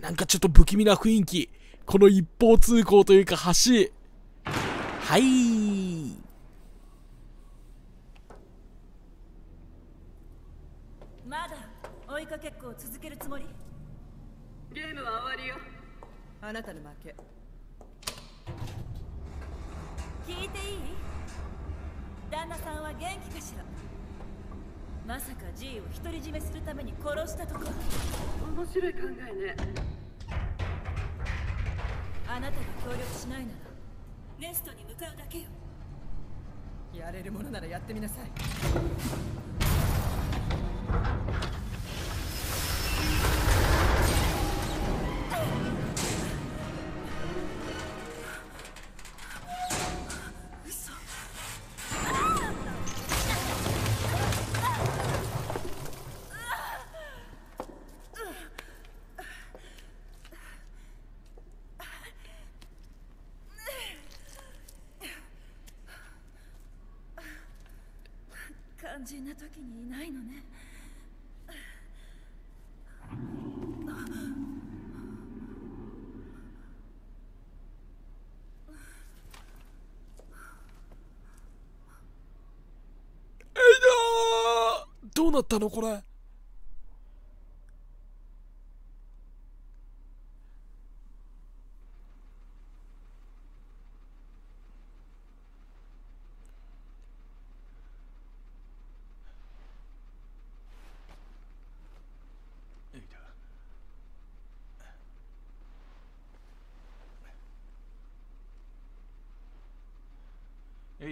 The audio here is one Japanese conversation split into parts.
なんかちょっと不気味な雰囲気。この一方通行というか橋。はい。まだ追いかけっこを続けるつもりゲームは終わりよ。あなたの負け。聞いていい旦那さんは元気かしらまさか G を独り占めするために殺したとか面白い考えねあなたが協力しないならネストに向かうだけよやれるものならやってみなさい時にいないのねどうなったのこれ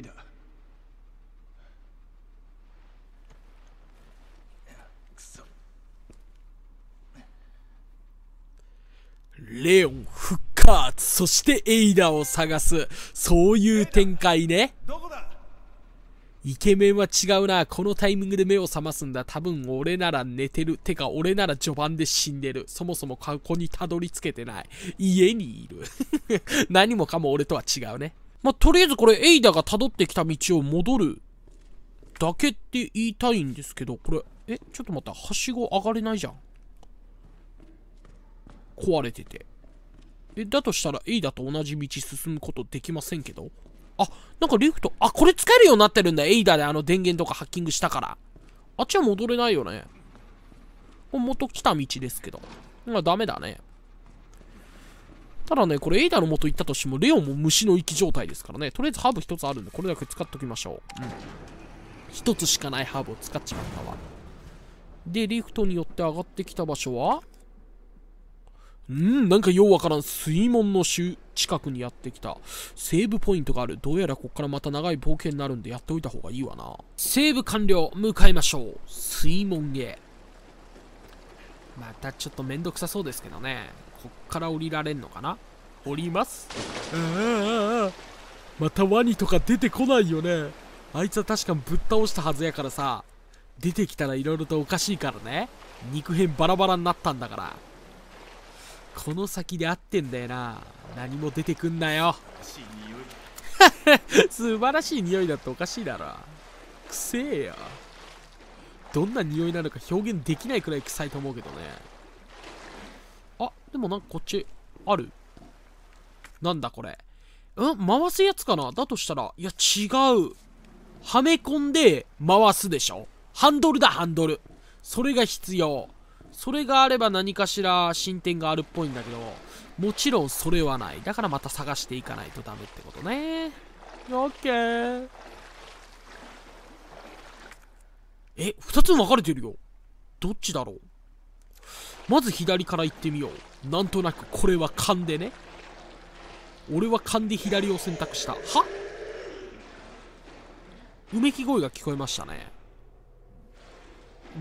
いだレオン復活そしてエイダを探すそういう展開ねイケメンは違うなこのタイミングで目を覚ますんだ多分俺なら寝てるてか俺なら序盤で死んでるそもそもここにたどり着けてない家にいる 何もかも俺とは違うねまあ、とりあえずこれ、エイダが辿ってきた道を戻るだけって言いたいんですけど、これ、え、ちょっと待った。はしご上がれないじゃん。壊れてて。え、だとしたら、エイダと同じ道進むことできませんけど。あ、なんかリフト、あ、これ使えるようになってるんだ。エイダであの電源とかハッキングしたから。あっちは戻れないよね。元来た道ですけど。まあダメだね。ただね、これエイダの元行ったとしても、レオンも虫の息状態ですからね。とりあえずハーブ一つあるんで、これだけ使っときましょう。うん。一つしかないハーブを使っちまったわ。で、リフトによって上がってきた場所はん、なんかようわからん。水門の近くにやってきた。セーブポイントがある。どうやらこっからまた長い冒険になるんでやっておいた方がいいわな。セーブ完了。向かいましょう。水門へ。またちょっとめんどくさそうですけどね。こっから降りられんのかな降りますああまたワニとか出てこないよねあいつは確かぶっ倒したはずやからさ出てきたら色々とおかしいからね肉片バラバラになったんだからこの先で合ってんだよな何も出てくんなよ素晴らしい匂いだっておかしいだろくせえよどんな匂いなのか表現できないくらい臭いと思うけどねでもなんかこっち、あるなんだこれ。ん回すやつかなだとしたら、いや違う。はめ込んで回すでしょハンドルだ、ハンドル。それが必要。それがあれば何かしら進展があるっぽいんだけど、もちろんそれはない。だからまた探していかないとダメってことね。オッケー。え、二つ分かれてるよ。どっちだろうまず左から行ってみよう。なんとなくこれは勘でね俺は勘で左を選択したはうめき声が聞こえましたね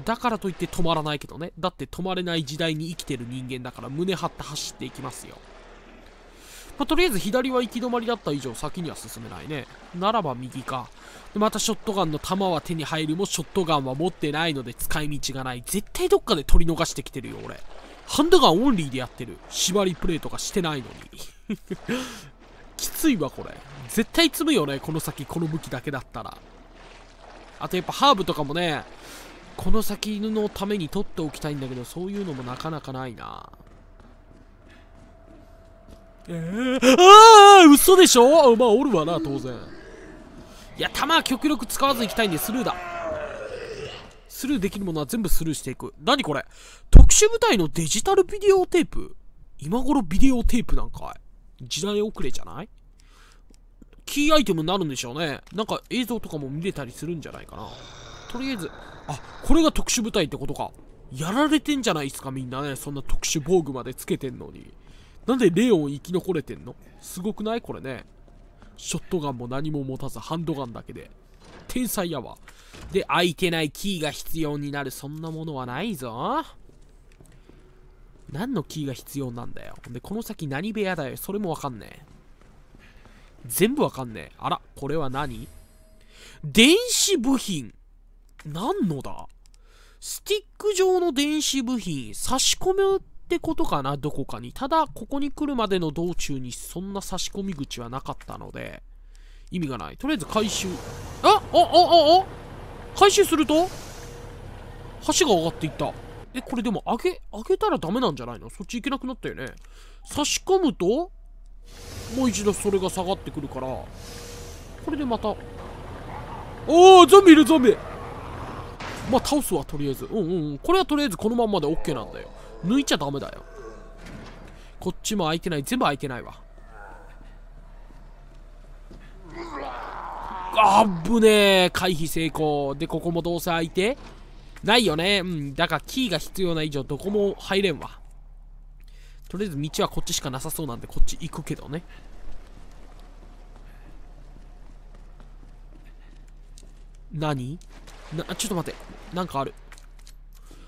だからといって止まらないけどねだって止まれない時代に生きてる人間だから胸張って走っていきますよまあ、とりあえず左は行き止まりだった以上先には進めないね。ならば右か。でまたショットガンの弾は手に入るもショットガンは持ってないので使い道がない。絶対どっかで取り逃してきてるよ、俺。ハンダガンオンリーでやってる。縛りプレイとかしてないのに。きついわ、これ。絶対積むよね、この先、この武器だけだったら。あとやっぱハーブとかもね、この先犬のために取っておきたいんだけど、そういうのもなかなかないな。えー、ああ嘘でしょまあ、おるわな、当然。いや、弾極力使わず行きたいんで、スルーだ。スルーできるものは全部スルーしていく。何これ特殊部隊のデジタルビデオテープ今頃ビデオテープなんかい時代遅れじゃないキーアイテムになるんでしょうね。なんか映像とかも見れたりするんじゃないかな。とりあえず、あ、これが特殊部隊ってことか。やられてんじゃないですか、みんなね。そんな特殊防具までつけてんのに。なんでレオン生き残れてんのすごくないこれね。ショットガンも何も持たずハンドガンだけで。天才やわ。で、開いてないキーが必要になる。そんなものはないぞ。何のキーが必要なんだよ。で、この先何部屋だよ。それもわかんねえ。全部わかんねえ。あら、これは何電子部品。何のだスティック状の電子部品。差し込むってことかなどこかに。ただ、ここに来るまでの道中にそんな差し込み口はなかったので、意味がない。とりあえず回収。あおおおお回収すると橋が上がっていったえこれでも上げ上げたらダメなんじゃないのそっち行けなくなったよね差し込むともう一度それが下がってくるからこれでまたおおゾンビいるゾンビまあ倒すわとりあえずうんうん、これはとりあえずこのまんまで OK なんだよ抜いちゃダメだよこっちも開いてない全部開いてないわあぶねえ回避成功でここもどうせ空いてないよねうんだからキーが必要な以上どこも入れんわとりあえず道はこっちしかなさそうなんでこっち行くけどね何なちょっと待ってなんかある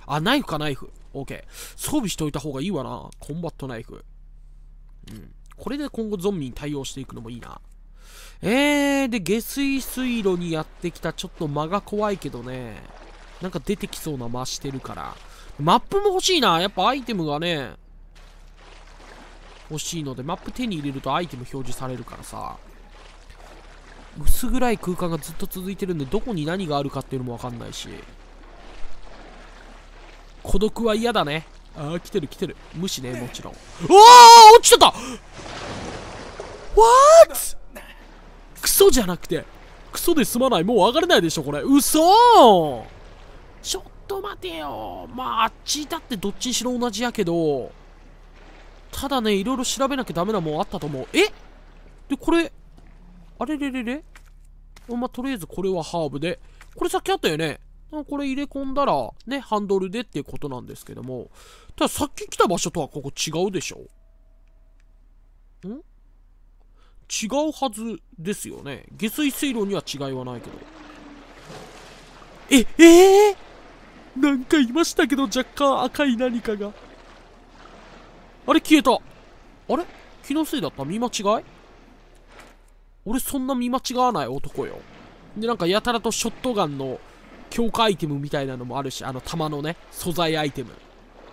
あナイフかナイフオーケー装備しといた方がいいわなコンバットナイフうんこれで今後ゾンビに対応していくのもいいなえー、で、下水水路にやってきた、ちょっと間が怖いけどね。なんか出てきそうな間してるから。マップも欲しいな。やっぱアイテムがね、欲しいので、マップ手に入れるとアイテム表示されるからさ。薄暗い空間がずっと続いてるんで、どこに何があるかっていうのもわかんないし。孤独は嫌だね。ああ、来てる来てる。無視ね、もちろん。うわあ落ちてた !What? ソじゃなくて、クソで済まない。もう上がれないでしょ、これ。嘘ちょっと待てよ。まあ、あっちだってどっちにしろ同じやけど、ただね、いろいろ調べなきゃダメなもんあったと思う。えで、これ、あれれれれまあ、とりあえずこれはハーブで、これさっきあったよね。これ入れ込んだら、ね、ハンドルでっていうことなんですけども、たださっき来た場所とはここ違うでしょん違うはずですよね下水水路には違いはないけどええー、なんかいましたけど若干赤い何かがあれ消えたあれ気のせいだった見間違い俺そんな見間違わない男よでなんかやたらとショットガンの強化アイテムみたいなのもあるしあの弾のね素材アイテム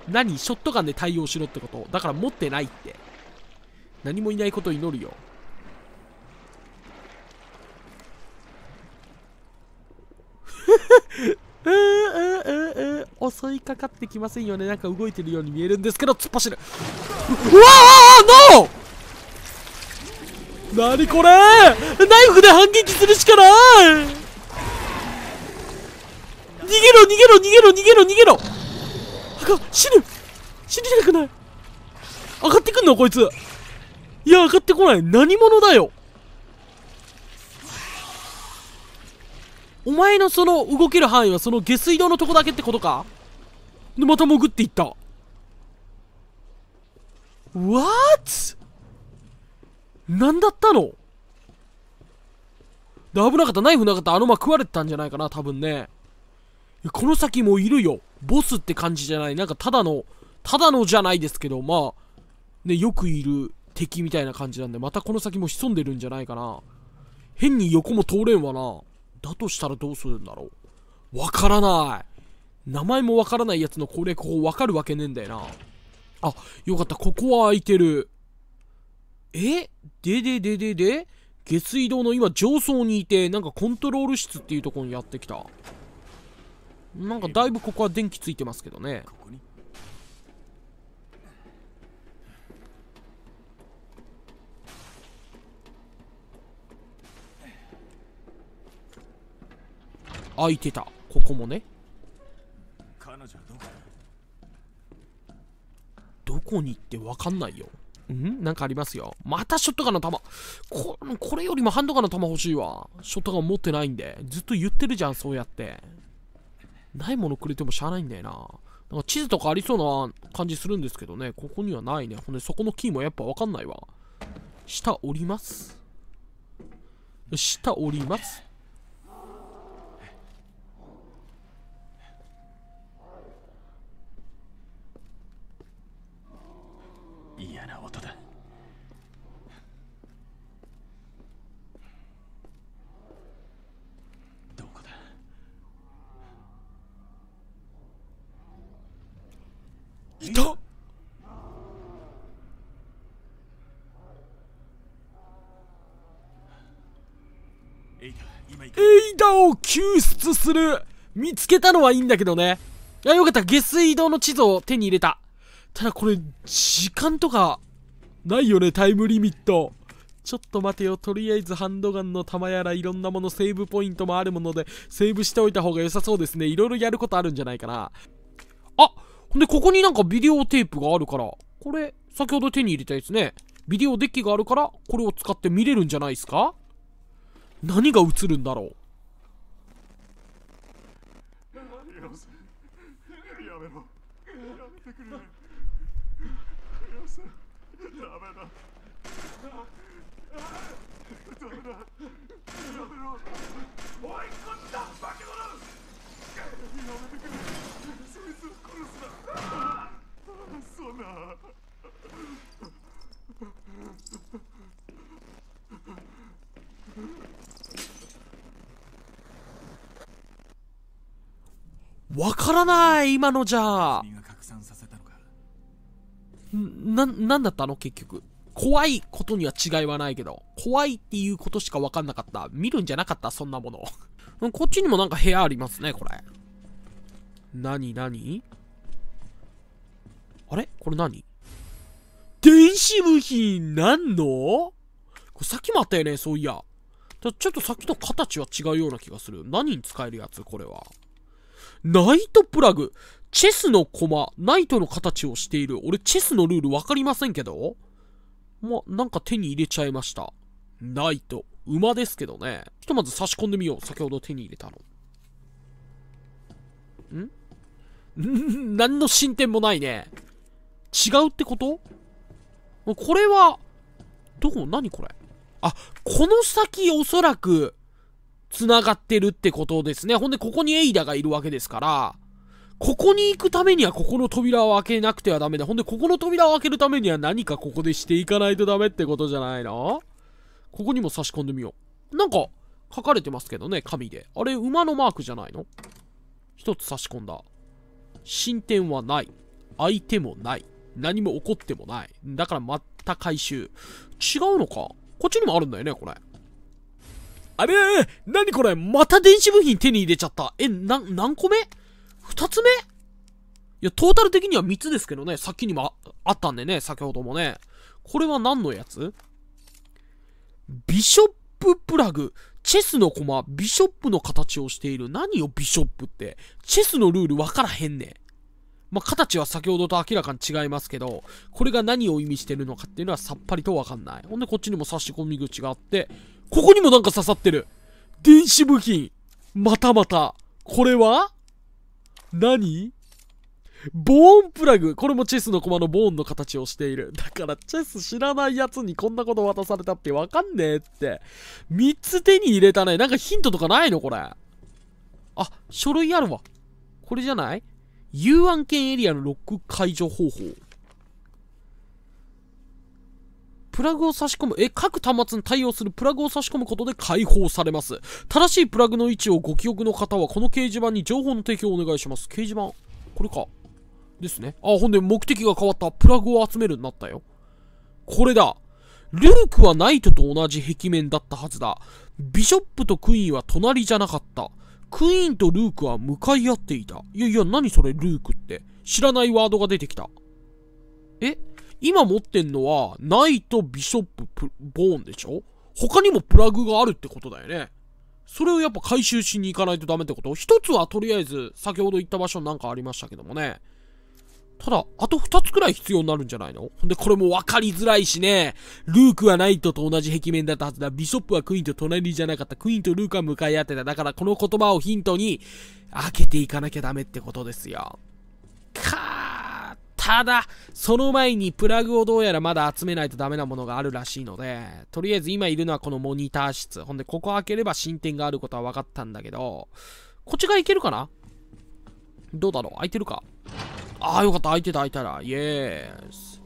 何ショットガンで対応しろってことだから持ってないって何もいないことを祈るようううう襲いかかってきませんよねなんか動いてるように見えるんですけど突っ走るうわあノー何これナイフで反撃するしかない逃げろ逃げろ逃げろ逃げろ逃げろあか死ぬ死にたくない上がってくんのこいついや上がってこない何者だよお前のその動ける範囲はその下水道のとこだけってことかで、また潜っていった。What? なんだったので、危なかった。ナイフなかった。あのま食われてたんじゃないかな、多分ね。この先もいるよ。ボスって感じじゃない。なんかただの、ただのじゃないですけど、まあ、ね、よくいる敵みたいな感じなんで、またこの先も潜んでるんじゃないかな。変に横も通れんわな。だとしたらどうするんだろうわからない名前もわからないやつの攻略法わかるわけねえんだよな。あ、よかった。ここは空いてる。えででででで下水道の今上層にいて、なんかコントロール室っていうところにやってきた。なんかだいぶここは電気ついてますけどね。ここ開いてたここもね彼女はどこどこにって分かんないよんなんかありますよ。またショットガンの弾こ。これよりもハンドガンの弾欲しいわ。ショットガン持ってないんで。ずっと言ってるじゃん、そうやって。ないものくれてもしゃあないんだよな。なんか地図とかありそうな感じするんですけどね。ここにはないね。ほんで、そこのキーもやっぱわかんないわ。下降ります。下降ります。を救出する見つけたのはいいんだけどね。いや、よかった。下水道の地図を手に入れた。ただこれ、時間とか、ないよね、タイムリミット。ちょっと待てよ。とりあえずハンドガンの弾やらいろんなもの、セーブポイントもあるもので、セーブしておいた方が良さそうですね。いろいろやることあるんじゃないかな。あほんで、ここになんかビデオテープがあるから、これ、先ほど手に入れたやつね。ビデオデッキがあるから、これを使って見れるんじゃないですか何が映るんだろうわからない今のじゃな、なんだったの結局。怖いことには違いはないけど、怖いっていうことしかわかんなかった。見るんじゃなかった、そんなもの。こっちにもなんか部屋ありますね、これ。なになにあれこれ何電子部品なんのこれさっきもあったよね、そういや。ちょっとさっきと形は違うような気がする。何に使えるやつこれは。ナイトプラグ。チェスの駒、ナイトの形をしている。俺、チェスのルールわかりませんけど。ま、なんか手に入れちゃいました。ナイト。馬ですけどね。ひとまず差し込んでみよう。先ほど手に入れたの。ん 何の進展もないね。違うってことこれは、どこ何これあ、この先おそらく、繋がってるってことですね。ほんで、ここにエイダがいるわけですから、ここに行くためにはここの扉を開けなくてはダメだ。ほんで、ここの扉を開けるためには何かここでしていかないとダメってことじゃないのここにも差し込んでみよう。なんか、書かれてますけどね、紙で。あれ、馬のマークじゃないの一つ差し込んだ。進展はない。相手もない。何も起こってもない。だからまた回収。違うのかこっちにもあるんだよね、これ。あれ何これまた電子部品手に入れちゃった。え、な、何個目二つ目いや、トータル的には三つですけどね。さっきにもああったんでね、先ほどもね。これは何のやつビショッププラグ。チェスの駒、ビショップの形をしている。何よ、ビショップって。チェスのルールわからへんねまあ、形は先ほどと明らかに違いますけど、これが何を意味してるのかっていうのはさっぱりとわかんない。ほんで、こっちにも差し込み口があって、ここにもなんか刺さってる電子部品またまたこれは何ボーンプラグこれもチェスの駒のボーンの形をしている。だからチェス知らないやつにこんなこと渡されたってわかんねえって。3つ手に入れたね。なんかヒントとかないのこれ。あ、書類あるわ。これじゃない U 案件エリアのロック解除方法。プラグを差し込む、え、各端末に対応するプラグを差し込むことで解放されます。正しいプラグの位置をご記憶の方は、この掲示板に情報の提供をお願いします。掲示板、これか。ですね。あ、ほんで目的が変わった。プラグを集めるになったよ。これだ。ルークはナイトと同じ壁面だったはずだ。ビショップとクイーンは隣じゃなかった。クイーンとルークは向かい合っていた。いやいや、何それルークって。知らないワードが出てきた。え今持ってんのは、ナイト、ビショップ、ボーンでしょ他にもプラグがあるってことだよね。それをやっぱ回収しに行かないとダメってこと一つはとりあえず、先ほど言った場所なんかありましたけどもね。ただ、あと2つくらい必要になるんじゃないのほんで、これも分かりづらいしね。ルークはナイトと同じ壁面だったはずだ。ビショップはクイーンと隣じゃなかった。クイーンとルークは向かい合ってた。だから、この言葉をヒントに、開けていかなきゃダメってことですよ。かー。ただ、その前にプラグをどうやらまだ集めないとダメなものがあるらしいので、とりあえず今いるのはこのモニター室。ほんで、ここ開ければ進展があることは分かったんだけど、こっちがいけるかなどうだろう開いてるかああ、よかった。開いてた、開いたら。イエース。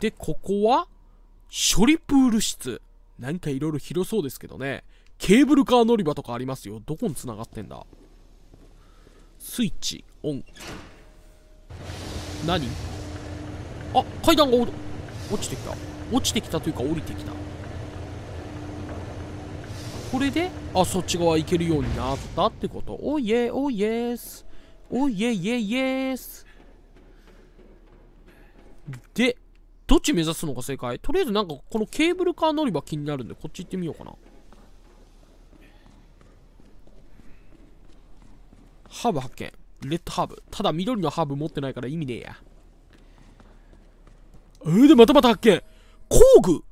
で、ここは処理プール室。なんかいろいろ広そうですけどね。ケーブルカー乗り場とかありますよ。どこに繋がってんだスイッチ、オン。何あ、階段がお落ちてきた。落ちてきたというか降りてきた。これで、あ、そっち側行けるようになったってこと。おいえ、おいえーす。おいえいえいえーす。で、どっち目指すのが正解とりあえずなんかこのケーブルカー乗り場気になるんで、こっち行ってみようかな。ハーブ発見。レッドハーブ。ただ緑のハーブ持ってないから意味ねえや。えー、で、またまた発見工具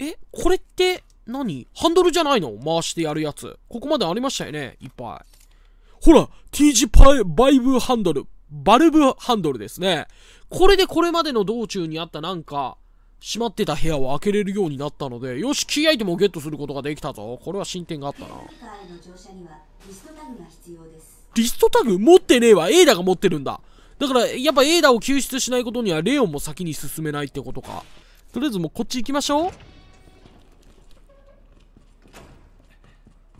え、これって何、ハンドルじゃないの回してやるやつ。ここまでありましたよねいっぱい。ほら、T 字バイブハンドル、バルブハンドルですね。これでこれまでの道中にあったなんか、閉まってた部屋を開けれるようになったので、よし、キーアイテムをゲットすることができたぞ。これは進展があったな。リストタグ持ってねえわ。エイダが持ってるんだ。だから、やっぱエイダを救出しないことには、レオンも先に進めないってことか。とりあえずもうこっち行きましょう。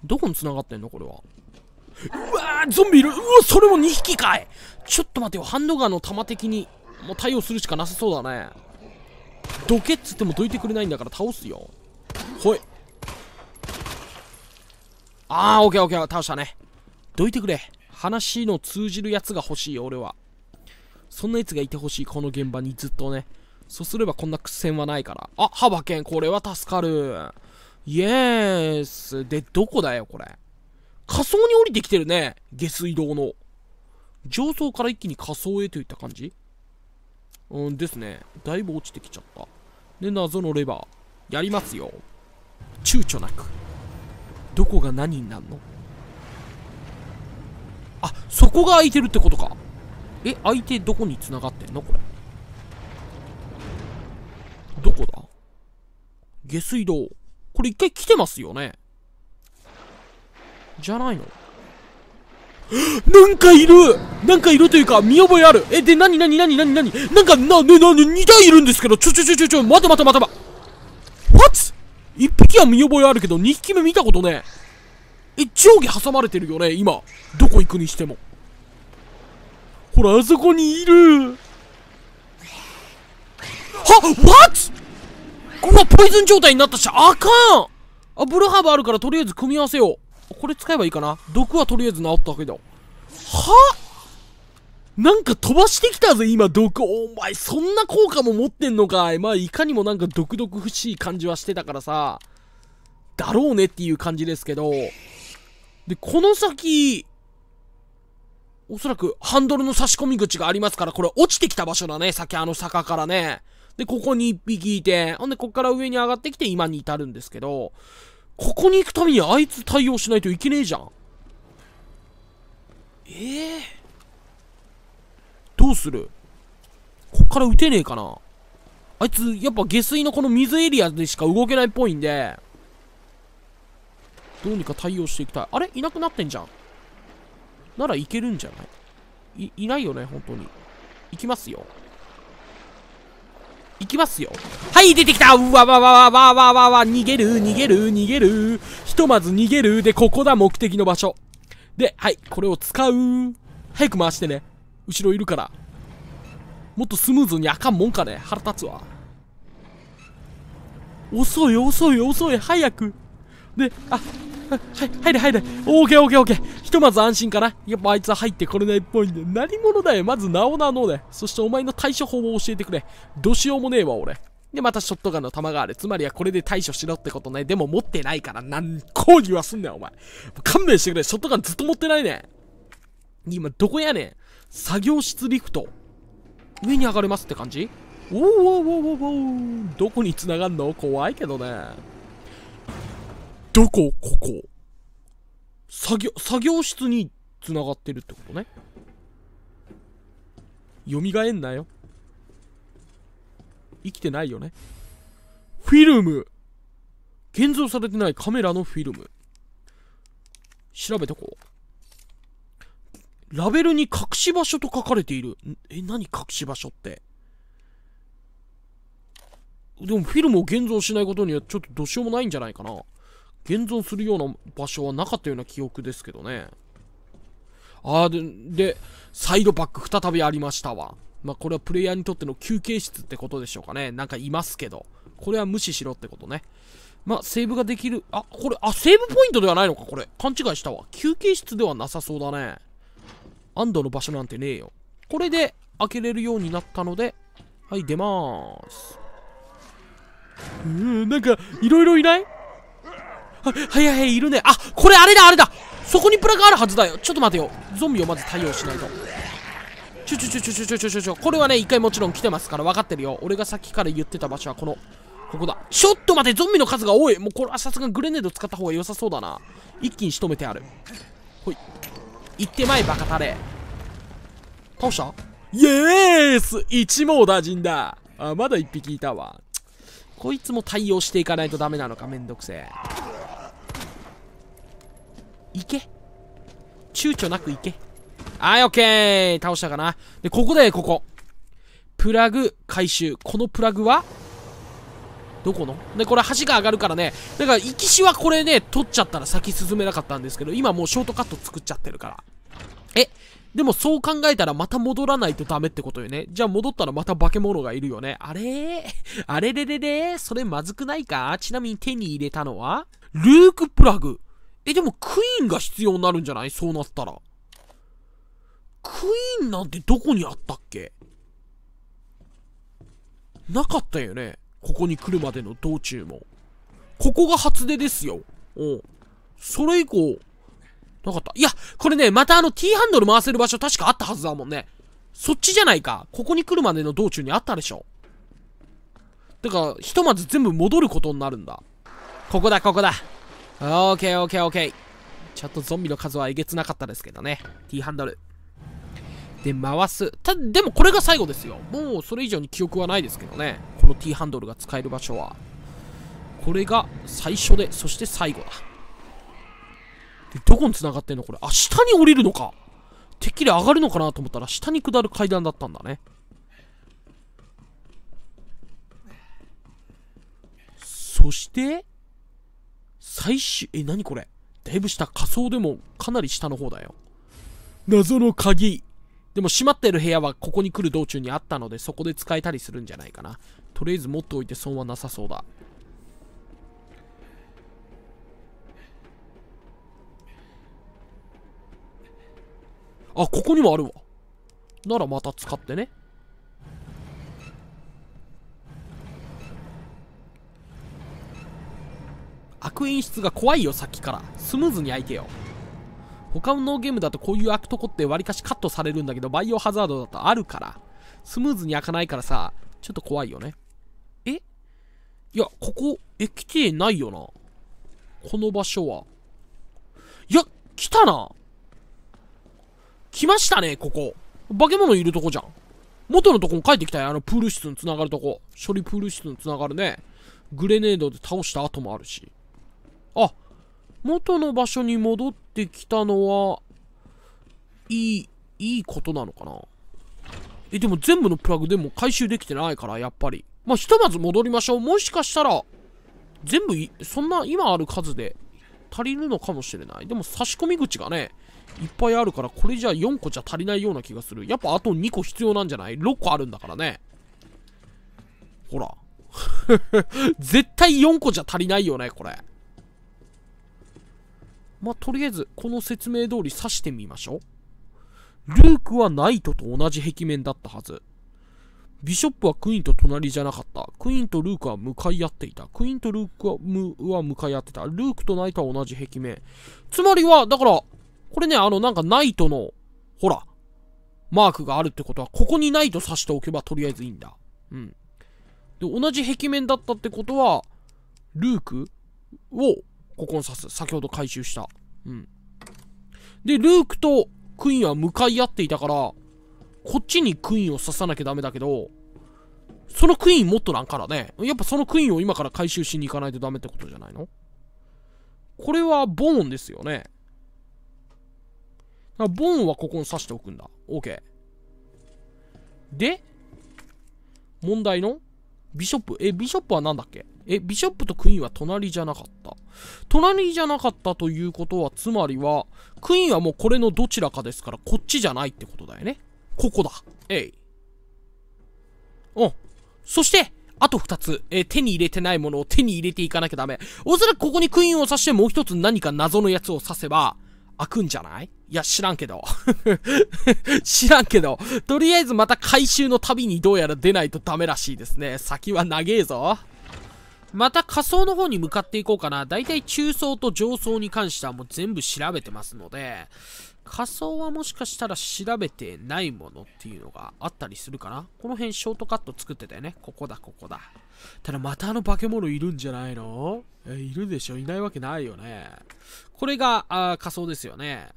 どこに繋がってんのこれは。うわーゾンビいるうわそれも2匹かいちょっと待てよハンドガンの弾的にもう対応するしかなさそうだねどけっつってもどいてくれないんだから倒すよほいああオッケーオッケー倒したねどいてくれ話の通じるやつが欲しい俺はそんなやつがいてほしいこの現場にずっとねそうすればこんな苦戦はないからあハバケンこれは助かるイエースでどこだよこれ下層に降りてきてるね。下水道の。上層から一気に下層へといった感じうん、ですね。だいぶ落ちてきちゃった。で、謎のレバー。やりますよ。躊躇なく。どこが何になるのあ、そこが空いてるってことか。え、相手どこに繋がってんのこれ。どこだ下水道。これ一回来てますよね。じゃないのなんかいるなんかいるというか、見覚えあるえ、で、なになになになになになんか、な、ね、なに、2体いるんですけど、ちょちょちょちょちょ、待て待て待て待て。What? 1匹は見覚えあるけど、2匹目見たことねえ。え、上下挟まれてるよね、今。どこ行くにしても。ほら、あそこにいる。は !What? ここはポイズン状態になったし、あかんブルハーブあるからとりあえず組み合わせよう。これ使えばいいかな毒はとりあえず治ったわけだはなんか飛ばしてきたぜ、今、毒。お前、そんな効果も持ってんのかい。まあ、いかにもなんか毒々不しい感じはしてたからさ。だろうねっていう感じですけど。で、この先、おそらくハンドルの差し込み口がありますから、これ落ちてきた場所だね。さっきあの坂からね。で、ここに1匹いて、ほんで、こっから上に上がってきて今に至るんですけど、ここに行くためにあいつ対応しないといけねえじゃん。ええー、どうするこっから撃てねえかなあいつ、やっぱ下水のこの水エリアでしか動けないっぽいんで、どうにか対応していきたい。あれいなくなってんじゃん。ならいけるんじゃないい、いないよね、本当に。行きますよ。行きますよ。はい、出てきたうわわわわわわわわ逃げる、逃げる、逃げる。ひとまず逃げる。で、ここだ、目的の場所。で、はい、これを使う。早く回してね。後ろいるから。もっとスムーズにあかんもんかね。腹立つわ。遅い、遅い、遅い、早く。で、あ、はい、入れ入れ。オーケーオーケーオーケー。ひとまず安心かな。やっぱあいつは入ってこれないっぽいんで。何者だよ。まずなおなのだよ。そしてお前の対処法を教えてくれ。どうしようもねえわ、俺。で、またショットガンの弾がある。つまりはこれで対処しろってことね。でも持ってないから、なん議はすんなよ、お前。勘弁してくれ。ショットガンずっと持ってないね。今、どこやねん。作業室リフト。上に上がれますって感じおーおーおーおーおー。どこに繋がんの怖いけどね。どこここ作業作業室に繋がってるってことね蘇んなよ生きてないよねフィルム現像されてないカメラのフィルム調べとこうラベルに隠し場所と書かれているえ何隠し場所ってでもフィルムを現像しないことにはちょっとどうしようもないんじゃないかな現存するような場所はなかったような記憶ですけどね。あーで、で、サイドバック再びありましたわ。まあ、これはプレイヤーにとっての休憩室ってことでしょうかね。なんかいますけど。これは無視しろってことね。まあ、セーブができる。あ、これ、あ、セーブポイントではないのか、これ。勘違いしたわ。休憩室ではなさそうだね。安堵の場所なんてねえよ。これで開けれるようになったので、はい、出まーす。うーん、なんか、いろいろいないはいはいはいいるねあこれあれだあれだそこにプラグあるはずだよちょっと待てよゾンビをまず対応しないとちょちょちょちょちょちょちょちょこれはね一回もちろん来てますから分かってるよ俺がさっきから言ってた場所はこのここだちょっと待てゾンビの数が多いもうこれはさすがにグレネード使った方が良さそうだな一気に仕留めてあるほい行ってまいバカタレ倒したイエース一網打尽だあまだ一匹いたわこいつも対応していかないとダメなのかめんどくせえ行け躊躇なく行けはい、オッケー倒したかな。で、ここで、ここ。プラグ回収。このプラグはどこので、これ橋が上がるからね。だから、行きしはこれね、取っちゃったら先進めなかったんですけど、今もうショートカット作っちゃってるから。え、でもそう考えたらまた戻らないとダメってことよね。じゃあ戻ったらまた化け物がいるよね。あれあれれれれそれまずくないかちなみに手に入れたのはルークプラグ。え、でもクイーンが必要になるんじゃないそうなったら。クイーンなんてどこにあったっけなかったよね。ここに来るまでの道中も。ここが初出ですよ。うん。それ以降、なかった。いや、これね、またあの T ハンドル回せる場所確かあったはずだもんね。そっちじゃないか。ここに来るまでの道中にあったでしょ。てかひとまず全部戻ることになるんだ。ここだ、ここだ。オーケーオーケーオーケーちょっとゾンビの数はえげつなかったですけどね T ハンドルで回すたでもこれが最後ですよもうそれ以上に記憶はないですけどねこの T ハンドルが使える場所はこれが最初でそして最後だでどこに繋がってんのこれあ下に降りるのかてっきり上がるのかなと思ったら下に下る階段だったんだねそして最終、え、何これだいぶ下、仮想でもかなり下の方だよ。謎の鍵。でも閉まってる部屋はここに来る道中にあったので、そこで使えたりするんじゃないかな。とりあえず持っておいて損はなさそうだ。あ、ここにもあるわ。ならまた使ってね。悪演出が怖いよさっきからスムーズに相手よ他のゲームだとこういう開くとこってわりかしカットされるんだけどバイオハザードだとあるからスムーズに開かないからさちょっと怖いよねえいやここえ来てないよなこの場所はいや来たな来ましたねここ化け物いるとこじゃん元のとこも帰ってきたよあのプール室につながるとこ処理プール室につながるねグレネードで倒した後もあるしあ、元の場所に戻ってきたのは、いい、いいことなのかな。え、でも全部のプラグでも回収できてないから、やっぱり。まあ、ひとまず戻りましょう。もしかしたら、全部そんな今ある数で足りるのかもしれない。でも差し込み口がね、いっぱいあるから、これじゃ4個じゃ足りないような気がする。やっぱあと2個必要なんじゃない ?6 個あるんだからね。ほら。絶対4個じゃ足りないよね、これ。まあ、とりあえず、この説明通り刺してみましょう。ルークはナイトと同じ壁面だったはず。ビショップはクイーンと隣じゃなかった。クイーンとルークは向かい合っていた。クイーンとルークはは向かい合ってた。ルークとナイトは同じ壁面。つまりは、だから、これね、あの、なんかナイトの、ほら、マークがあるってことは、ここにナイト刺しておけばとりあえずいいんだ。うん。で、同じ壁面だったってことは、ルークをここを刺す。先ほど回収した。うん。で、ルークとクイーンは向かい合っていたから、こっちにクイーンを刺さなきゃダメだけど、そのクイーン持っとらんからね。やっぱそのクイーンを今から回収しに行かないとダメってことじゃないのこれはボーンですよね。だからボーンはここに刺しておくんだ。OK。で、問題のビショップ。え、ビショップは何だっけえ、ビショップとクイーンは隣じゃなかった。隣じゃなかったということは、つまりは、クイーンはもうこれのどちらかですから、こっちじゃないってことだよね。ここだ。えい。うん。そして、あと二つ、えー、手に入れてないものを手に入れていかなきゃダメ。おそらくここにクイーンを刺してもう一つ何か謎のやつを刺せば、開くんじゃないいや、知らんけど。知らんけど。とりあえずまた回収の旅にどうやら出ないとダメらしいですね。先は長えぞ。また仮想の方に向かっていこうかな。だいたい中層と上層に関してはもう全部調べてますので、仮想はもしかしたら調べてないものっていうのがあったりするかなこの辺ショートカット作ってたよね。ここだ、ここだ。ただまたあの化け物いるんじゃないのえ、いるでしょいないわけないよね。これが、あ仮想ですよね。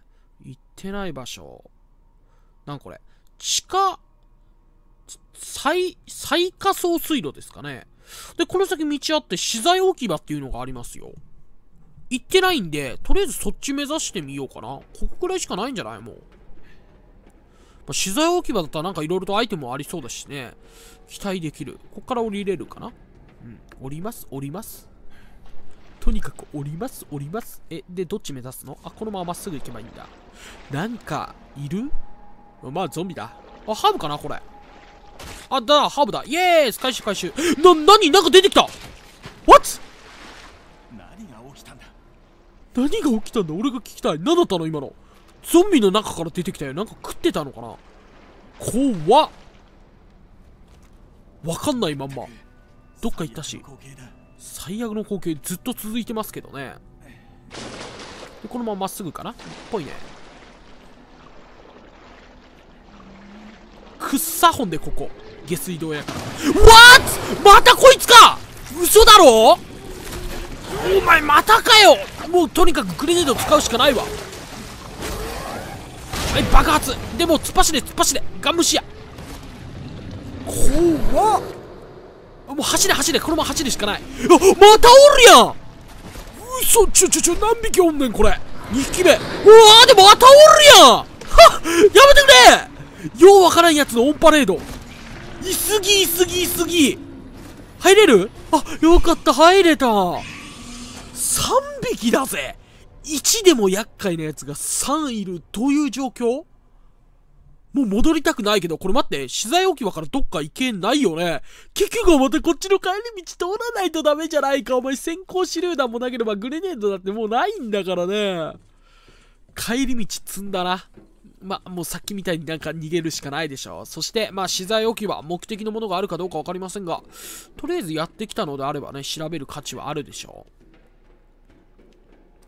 行ってない場所。なんこれ。地下、最、最下層水路ですかね。で、この先道あって資材置き場っていうのがありますよ。行ってないんで、とりあえずそっち目指してみようかな。ここくらいしかないんじゃないもう。まあ、資材置き場だったらなんか色々とアイテムありそうだしね。期待できる。こっから降りれるかなうん。降ります、降ります。とにかく降ります、降ります。え、で、どっち目指すのあ、このまままっすぐ行けばいいんだ。なんか、いるまあ、ゾンビだ。あ、ハムかなこれ。あ、だ、ハーブだ。イエーイ回収回収。な、なになんか出てきた !What? 何が起きたんだ何が起きたんだ俺が聞きたい。何だったの今の。ゾンビの中から出てきたよ。なんか食ってたのかな怖っわかんないまんま。どっか行ったし。最悪の光景ずっと続いてますけどね。でこのまままっすぐかなっぽいね。くっさほんでここ下水道やからまたこいつか嘘だろお前またかよもうとにかくグレネード使うしかないわはい爆発でも突っ走れ突っ走れガムシや怖っもう走れ走れこのまま走るしかないあまたおるやん嘘ちょちょちょ何匹おんねんこれ2匹目うわーでもまたおるやんはっやめてくれようわからんやつのオンパレードいすぎいすぎいすぎ入れるあ、よかった、入れた !3 匹だぜ !1 でも厄介なやつが3いる、どういう状況もう戻りたくないけど、これ待って、資材置き場からどっか行けないよね。結局はまたこっちの帰り道通らないとダメじゃないか。お前先行手榴弾もなければグレネードだってもうないんだからね。帰り道積んだな。まあ、もうさっきみたいになんか逃げるしかないでしょう。そして、まあ、資材置き場、目的のものがあるかどうかわかりませんが、とりあえずやってきたのであればね、調べる価値はあるでしょ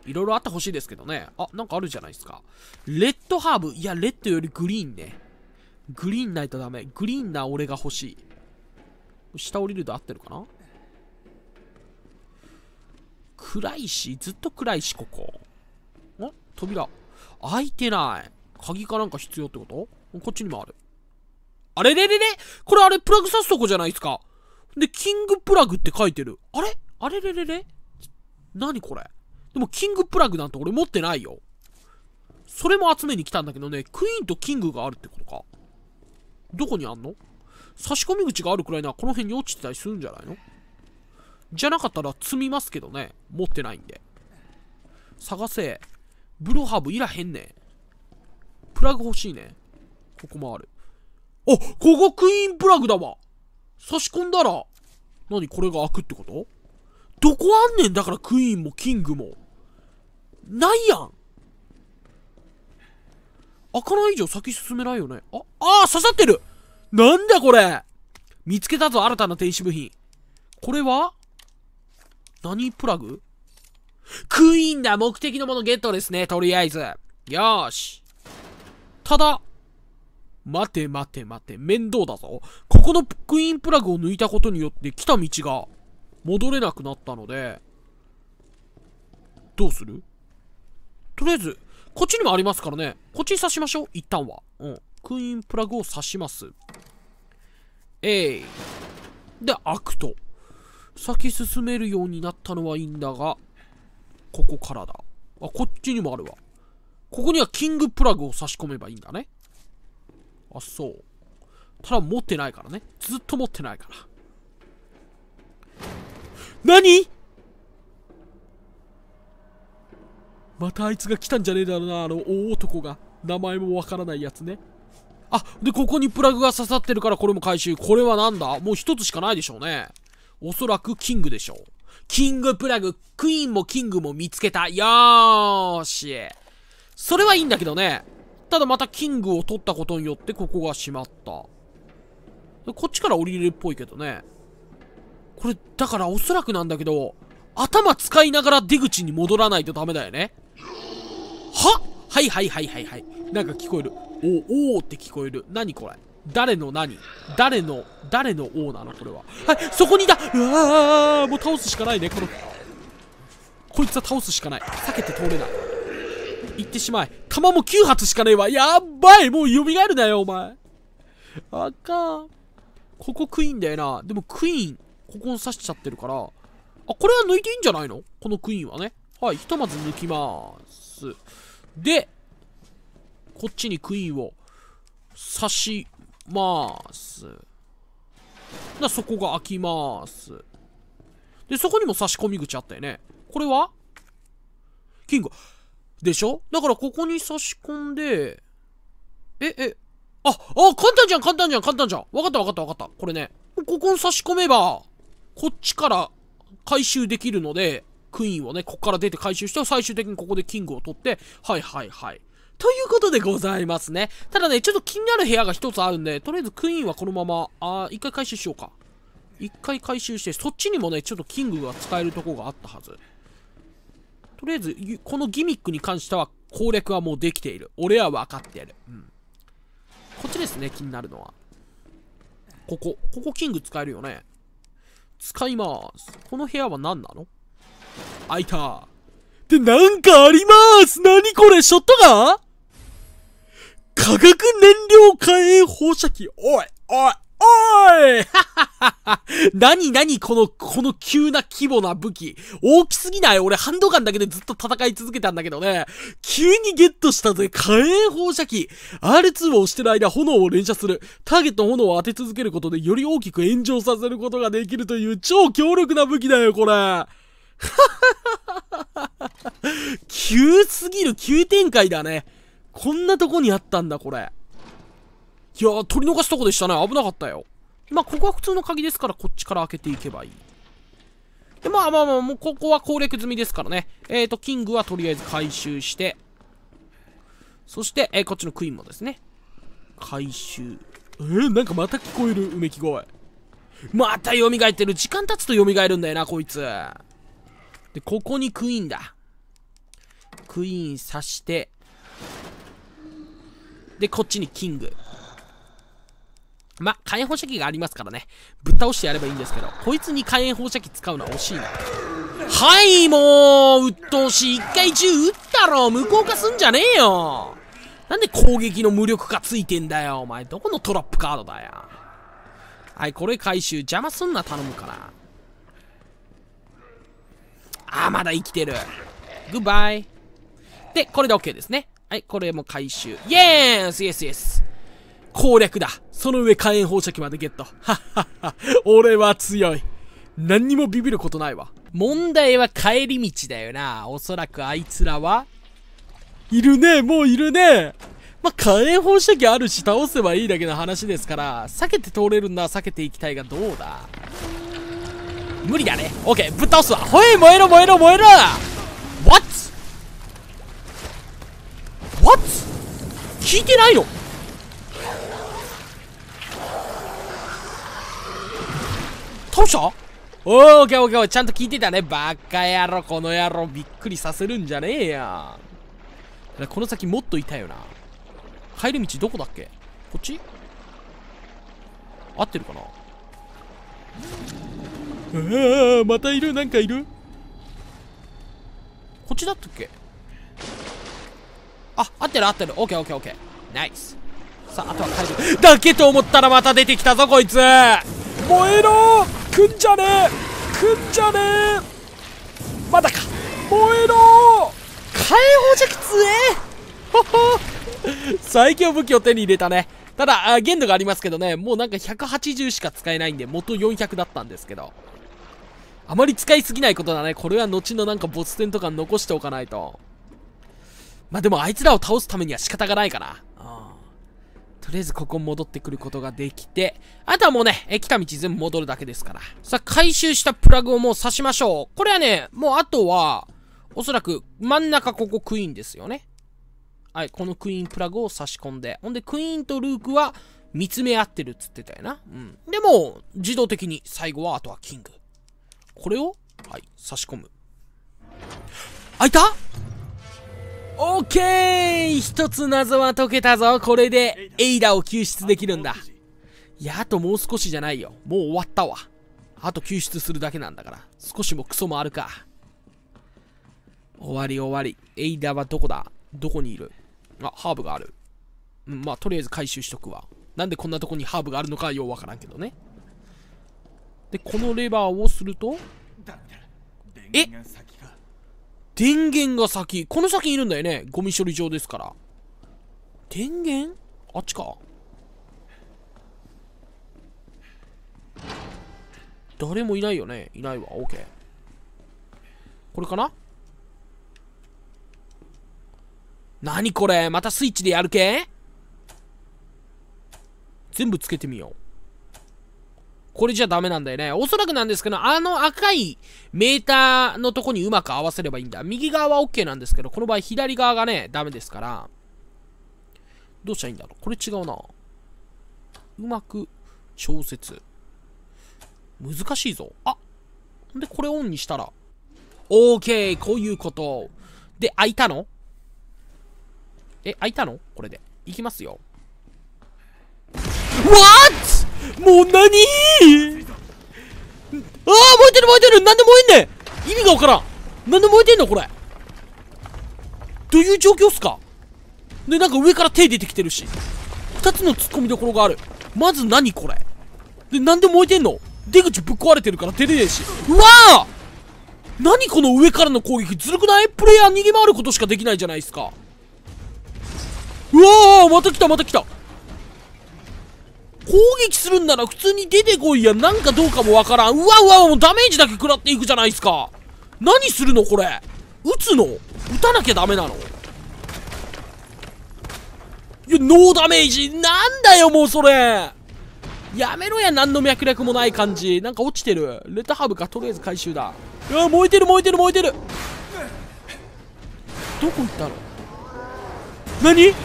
う。いろいろあってほしいですけどね。あ、なんかあるじゃないですか。レッドハーブ。いや、レッドよりグリーンね。グリーンないとダメ。グリーンな俺が欲しい。下降りると合ってるかな暗いし、ずっと暗いし、ここ。ん扉。開いてない。鍵かなんか必要ってことこっちにもある。あれれれれこれあれプラグ刺すとこじゃないですか。で、キングプラグって書いてる。あれあれれれれ何これでもキングプラグなんて俺持ってないよ。それも集めに来たんだけどね、クイーンとキングがあるってことか。どこにあんの差し込み口があるくらいならこの辺に落ちてたりするんじゃないのじゃなかったら積みますけどね。持ってないんで。探せ。ブロハブいらへんねプラグ欲しいね。ここもある。あ、ここクイーンプラグだわ。差し込んだら、何これが開くってことどこあんねんだからクイーンもキングも。ないやん。開かない以上先進めないよね。あ、ああ、刺さってるなんだこれ見つけたぞ、新たな停止部品。これは何プラグクイーンだ目的のものゲットですね、とりあえず。よーし。ただ、待て待て待て、面倒だぞ。ここのクイーンプラグを抜いたことによって来た道が戻れなくなったので、どうするとりあえず、こっちにもありますからね。こっちに刺しましょう。一旦は。うん。クイーンプラグを刺します。えい。で、アくと。先進めるようになったのはいいんだが、ここからだ。あ、こっちにもあるわ。ここにはキングプラグを差し込めばいいんだね。あ、そう。ただ持ってないからね。ずっと持ってないから。何またあいつが来たんじゃねえだろうな、あの大男が。名前もわからないやつね。あ、で、ここにプラグが刺さってるからこれも回収。これはなんだもう一つしかないでしょうね。おそらくキングでしょう。キングプラグ、クイーンもキングも見つけた。よーし。それはいいんだけどね。ただまたキングを取ったことによってここが閉まった。こっちから降りれるっぽいけどね。これ、だからおそらくなんだけど、頭使いながら出口に戻らないとダメだよね。ははいはいはいはいはい。なんか聞こえる。お、おーって聞こえる。何これ誰の何誰の、誰の王なのこれは。はい、そこにいたうわーもう倒すしかないね、この。こいつは倒すしかない。避けて通れない。行ってしまい。弾も9発しかねえわ。やっばいもう蘇るなよ、お前。あかん。ここクイーンだよな。でもクイーン、ここに刺しちゃってるから。あ、これは抜いていいんじゃないのこのクイーンはね。はい、ひとまず抜きます。で、こっちにクイーンを刺します。な、そこが開きます。で、そこにも差し込み口あったよね。これはキング。でしょだからここに差し込んで、え、え、あ、あ、簡単じゃん、簡単じゃん、簡単じゃん。わかったわかったわかった。これね、ここに差し込めば、こっちから回収できるので、クイーンをね、こっから出て回収して、最終的にここでキングを取って、はいはいはい。ということでございますね。ただね、ちょっと気になる部屋が一つあるんで、とりあえずクイーンはこのまま、あー、一回回収しようか。一回回収して、そっちにもね、ちょっとキングが使えるとこがあったはず。とりあえず、このギミックに関しては攻略はもうできている。俺は分かってる。うん。こっちですね、気になるのは。ここ。ここキング使えるよね。使います。この部屋は何なの開いた。で、なんかあります何これショットガン化学燃料火炎放射器おいおいおい 何何この、この急な規模な武器。大きすぎない俺ハンドガンだけでずっと戦い続けたんだけどね。急にゲットしたぜ。火炎放射器。R2 を押してる間炎を連射する。ターゲット炎を当て続けることでより大きく炎上させることができるという超強力な武器だよ、これ。急すぎる急展開だね。こんなとこにあったんだ、これ。いやー、取り逃すとこでしたね。危なかったよ。まあ、ここは普通の鍵ですから、こっちから開けていけばいい。で、まあまあまあ、もうここは攻略済みですからね。えーと、キングはとりあえず回収して、そして、えー、こっちのクイーンもですね。回収。えー、なんかまた聞こえる、うめき声。また蘇ってる。時間経つと蘇るんだよな、こいつ。で、ここにクイーンだ。クイーン刺して、で、こっちにキング。まあ、火炎放射器がありますからね。ぶっ倒してやればいいんですけど、こいつに火炎放射器使うのは惜しいな。はい、もう、鬱陶しい。一回銃撃ったろ。無効化すんじゃねえよ。なんで攻撃の無力化ついてんだよ。お前、どこのトラップカードだよ。はい、これ回収。邪魔すんな、頼むから。あー、まだ生きてる。グッバイ。で、これで OK ですね。はい、これも回収。イエースイエスイエス攻略だ。その上火炎放射器までゲット。はっはっは。俺は強い。何にもビビることないわ。問題は帰り道だよな。おそらくあいつらは。いるね、もういるね。まあ、火炎放射器あるし倒せばいいだけの話ですから、避けて通れるんだ、避けていきたいがどうだ無理だね。オッケー、ぶっ倒すわ。ほい、燃えろ、燃えろ、燃えろ !What?What? What? 聞いてないの倒したおー、オッケーオッケー、ちゃんと聞いてたね。バカ野郎、この野郎、びっくりさせるんじゃねえや。だこの先もっといたよな。帰り道どこだっけこっち合ってるかなうわまたいるなんかいるこっちだったっけあ合ってる合ってるオッケーオッケーオッケーナイスさああとは帰るだけと思ったらまた出てきたぞこいつ燃えろくんじゃねえくんじゃねえまだか燃えろ解放きつえ最強武器を手に入れたねただ限度がありますけどねもうなんか180しか使えないんで元400だったんですけどあまり使いすぎないことだねこれは後のなんかボス戦とか残しておかないとまあでもあいつらを倒すためには仕方がないからとりあえずここ戻ってくることができて、あとはもうね、え来た道全部戻るだけですから。さあ、回収したプラグをもう刺しましょう。これはね、もうあとは、おそらく真ん中ここクイーンですよね。はい、このクイーンプラグを差し込んで。ほんで、クイーンとルークは見つめ合ってるっつってたよな。うん。でも、自動的に最後はあとはキング。これを、はい、差し込む。開いたオッケー一つ謎は解けたぞこれでエイダを救出できるんだいやあともう少しじゃないよもう終わったわあと救出するだけなんだから少しもクソもあるか終わり終わりエイダはどこだどこにいるあハーブがあるうんまあとりあえず回収しとくわなんでこんなとこにハーブがあるのかようわからんけどねでこのレバーをするとえ電源が先。この先にいるんだよね。ゴミ処理場ですから。電源あっちか。誰もいないよね。いないわ。オッケー。これかな何これまたスイッチでやるけ全部つけてみよう。これじゃダメなんだよね。おそらくなんですけど、あの赤いメーターのとこにうまく合わせればいいんだ。右側は OK なんですけど、この場合左側がね、ダメですから、どうしたらいいんだろうこれ違うな。うまく調節。難しいぞ。あんで、これオンにしたら。OK! こういうこと。で、開いたのえ、開いたのこれで。いきますよ。What? もう何ああ燃えてる燃えてるなんで燃えんねん意味がわからんなんで燃えてんのこれどういう状況っすかで、なんか上から手出てきてるし。二つの突っ込みどころがある。まず何これで、なんで燃えてんの出口ぶっ壊れてるから出れねえし。うわあ何この上からの攻撃ずるくないプレイヤー逃げ回ることしかできないじゃないですか。うわあまた来たまた来た攻撃するんなら普通に出てこいや。なんかどうかもわからん。うわうわ、もうダメージだけ食らっていくじゃないですか。何するのこれ。撃つの撃たなきゃダメなのいや、ノーダメージなんだよ、もうそれやめろや、何の脈略もない感じ。なんか落ちてる。レタハブか、とりあえず回収だ。うわ、燃えてる燃えてる燃えてるどこ行ったの何うわ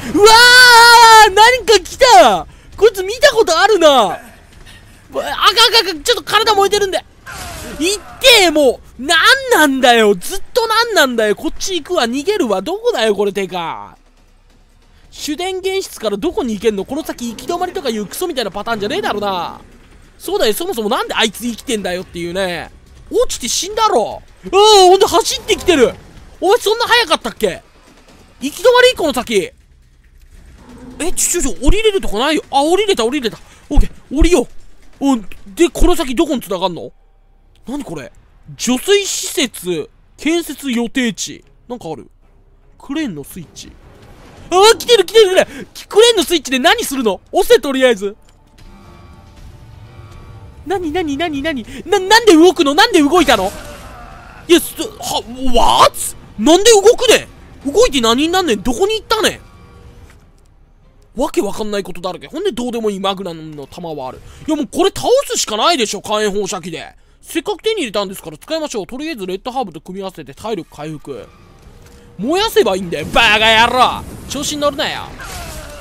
あ何か来たこいつ見たことあるなあ赤赤ちょっと体燃えてるんでいってもう何なんだよずっと何なんだよこっち行くわ逃げるわどこだよこれてか主電現室からどこに行けんのこの先行き止まりとかいうクソみたいなパターンじゃねえだろなそうだよそもそもなんであいつ生きてんだよっていうね落ちて死んだろうんほんで走ってきてるお前そんな速かったっけ行き止まりこの先え、ちょちょちょ、降りれるとこないよ。あ、降りれた、降りれた。オッケー、降りよう。うん。で、この先どこに繋がんの何これ除水施設、建設予定地。なんかあるクレーンのスイッチ。ああ、来てる来てる来てるクレーンのスイッチで何するの押せ、とりあえず。なになになになにな、なんで動くのなんで動いたのいや、す、は、わーつなんで動くね動いて何になんねんどこに行ったねんわけわかんないことだらけ。ほんでどうでもいいマグナムの弾はある。いやもうこれ倒すしかないでしょ、火炎放射器で。せっかく手に入れたんですから使いましょう。とりあえずレッドハーブと組み合わせて体力回復。燃やせばいいんだよ、バカ野郎調子に乗るなよ。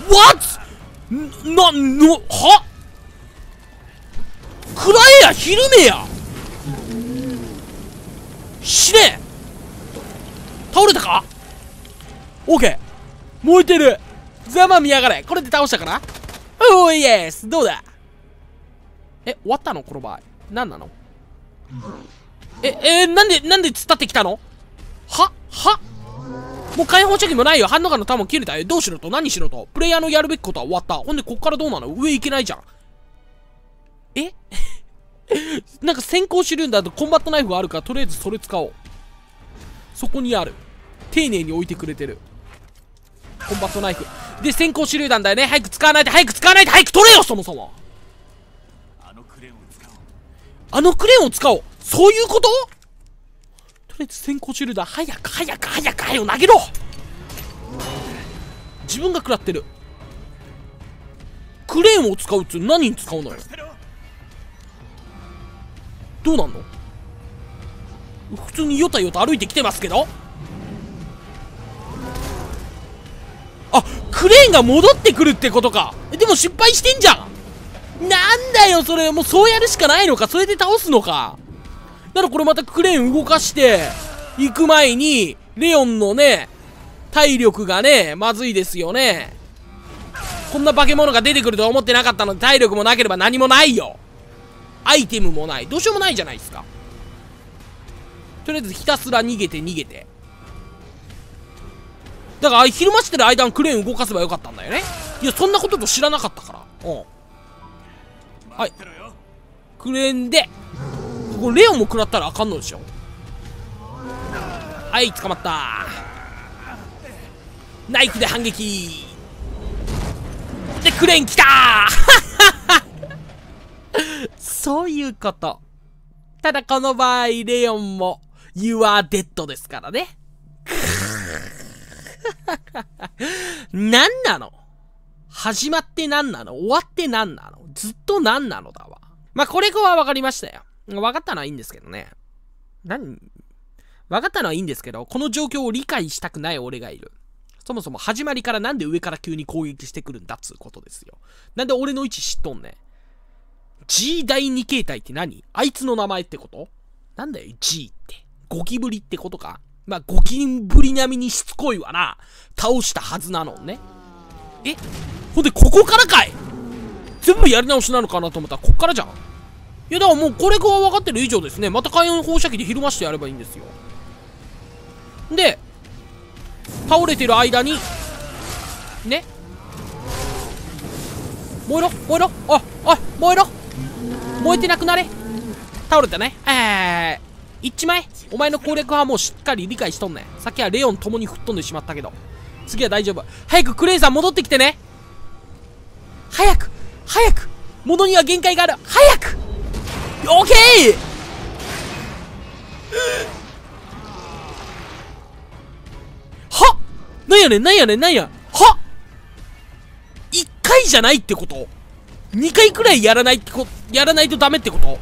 What? な、の、は暗えや、昼めや死ね倒れたか ?OK。燃えてるざま見やがれこれで倒したからおーイエスどうだえ、終わったのこの場合。何なのえ、えー、なんで、なんで突っ立ってきたのははもう解放射撃もないよ。反応がの弾切れたえどうしろと何しろと。プレイヤーのやるべきことは終わった。ほんで、こっからどうなの上行けないじゃん。え なんか先行手んだとコンバットナイフがあるから、とりあえずそれ使おう。そこにある。丁寧に置いてくれてる。コンバットナイフで先行手榴弾だよね早く使わないで早く使わないで早く取れよそもそもあのクレーンを使おうあのクレーンを使おうそういうこととりあえず先行手榴弾早く早く早く早く投げろ自分が食らってるクレーンを使うっつう何に使うのよどうなんの普通にヨタヨタ歩いてきてますけどクレーンが戻ってくるってことかでも失敗してんじゃんなんだよそれもうそうやるしかないのかそれで倒すのかだらこれまたクレーン動かして行く前にレオンのね体力がねまずいですよねこんな化け物が出てくるとは思ってなかったので体力もなければ何もないよアイテムもないどうしようもないじゃないですかとりあえずひたすら逃げて逃げてだから、昼間してる間クレーン動かせばよかったんだよね。いや、そんなことと知らなかったから。うん。はい。クレーンで、ここレオンも食らったらあかんのでしょ。はい、捕まった。ナイフで反撃。で、クレーン来た そういうこと。ただこの場合、レオンも、You are dead ですからね。何なの始まって何なの終わって何なのずっと何なのだわ。まあ、これこは分かりましたよ。分かったのはいいんですけどね。何分かったのはいいんですけど、この状況を理解したくない俺がいる。そもそも始まりからなんで上から急に攻撃してくるんだっつうことですよ。なんで俺の位置知っとんね G 第2形態って何あいつの名前ってことなんだよ、G って。ゴキブリってことかまあ、ゴキンぶり並みにしつこいわな。倒したはずなのね。えほんで、ここからかい全部やり直しなのかなと思ったら、こっからじゃん。いや、だからもうこれが分かってる以上ですね。また海洋放射器でひるましてやればいいんですよ。で、倒れてる間に、ね。燃えろ燃えろおいおい燃えろ燃えてなくなれ倒れたね。えー、行っちまえお前の攻略はもうしっかり理解しとんねさっきはレオン共に吹っ飛んでしまったけど。次は大丈夫。早くクレイさん戻ってきてね早く早く物には限界がある早くオーケーはなんやねんなんやねんなんやは1回じゃないってこと ?2 回くらいやらないってこやらないとダメってこと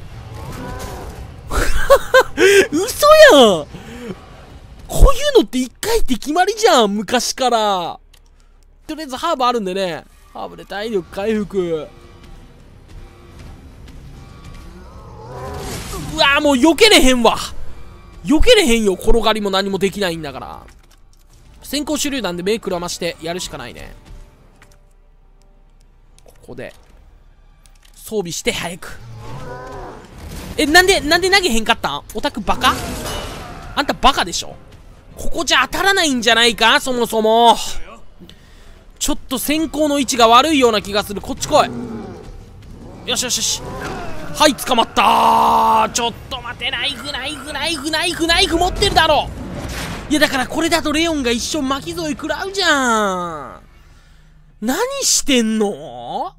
嘘やんこういうのって一回って決まりじゃん昔からとりあえずハーブあるんでねハーブで体力回復うわもう避けれへんわ避けれへんよ転がりも何もできないんだから先行手榴弾で目くらましてやるしかないねここで装備して早くえ、なんで、なんで投げへんかったんオタクバカあんたバカでしょここじゃ当たらないんじゃないかそもそも。ちょっと先行の位置が悪いような気がする。こっち来い。よしよしよし。はい、捕まったちょっと待て、ナイフ、ナイフ、ナイフ、ナイフ、ナイフ持ってるだろいや、だからこれだとレオンが一生巻き添え食らうじゃん。何してんの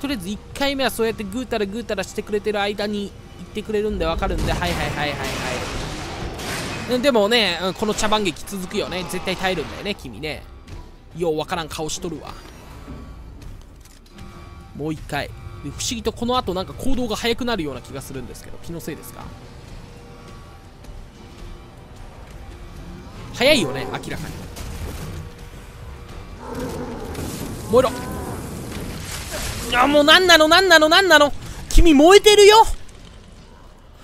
とりあえず1回目はそうやってぐうたらぐうたらしてくれてる間に行ってくれるんでわかるんではいはいはいはいはいでもねこの茶番劇続くよね絶対耐えるんだよね君ねようわからん顔しとるわもう1回不思議とこの後なんか行動が速くなるような気がするんですけど気のせいですか早いよね明らかに燃えろあもうなんなのなんなのなんなの君燃えてるよ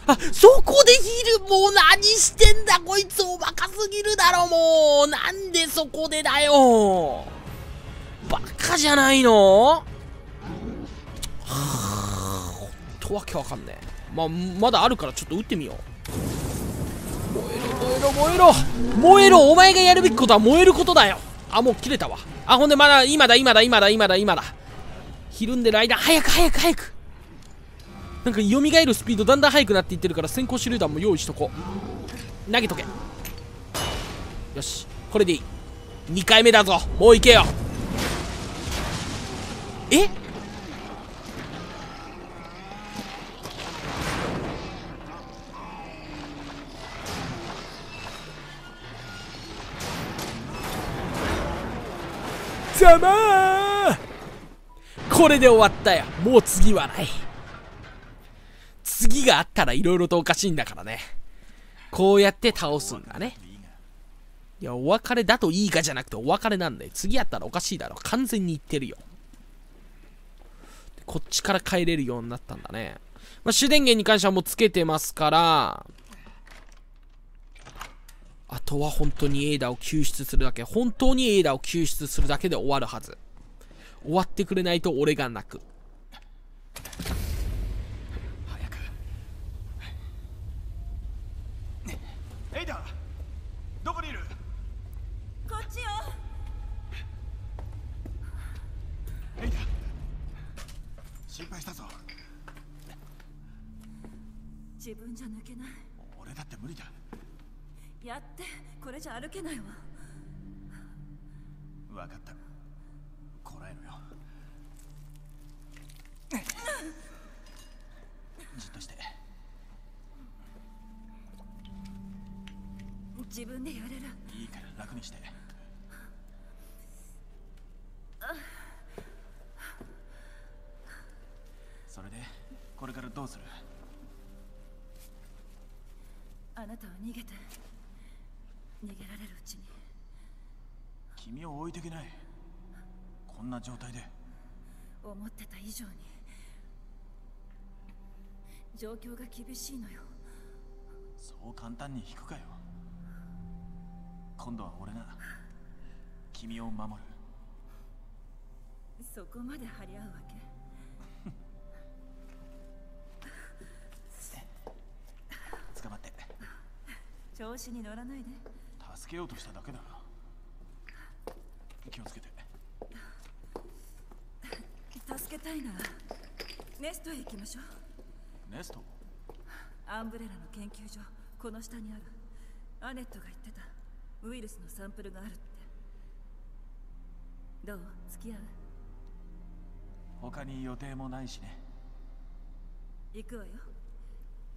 あ、そこでヒール、もう何してんだこいつおバカすぎるだろもうなんでそこでだよバカじゃないのはあ、とわけわかんねえ。まあ、まだあるからちょっと撃ってみよう。燃えろ、燃えろ、燃えろ燃えろお前がやるべきことは燃えることだよあ、もう切れたわ。あ、ほんでまだ、今だ、今だ、今だ、今だ、今だ。ひるんでる間早く早く早くなんか蘇るスピードだんだん速くなっていってるから先行手榴弾も用意しとこう投げとけよしこれでいい2回目だぞもう行けよえざまーこれで終わったよもう次はない次があったら色々とおかしいんだからねこうやって倒すんだねいやお別れだといいかじゃなくてお別れなんだよ次やったらおかしいだろ完全に言ってるよこっちから帰れるようになったんだね、まあ、主電源に関してはもうつけてますからあとは本当にエイダを救出するだけ本当にエイダを救出するだけで終わるはず終わってくれないと俺が泣く早くエイダどこにいるこっちよエイダ心配したぞ自分じゃ抜けない俺だって無理だやってこれじゃ歩けないわ分かった自分でやれるいいから楽にしてそれでこれからどうするあなたは逃げて逃げられるうちに君を置いていけないこんな状態で思ってた以上に状況が厳しいのよそう簡単に引くかよ今度は俺が君を守るそこまで張り合うわけ 捕まって調子に乗らないで助けようとしただけだ気をつけて助けたいならネストへ行きましょうネストアンブレラの研究所この下にあるアネットが言ってたウイルスのサンプルがあるってどう付き合う他に予定もないしね行くわよ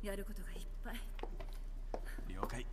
やることがいっぱい了解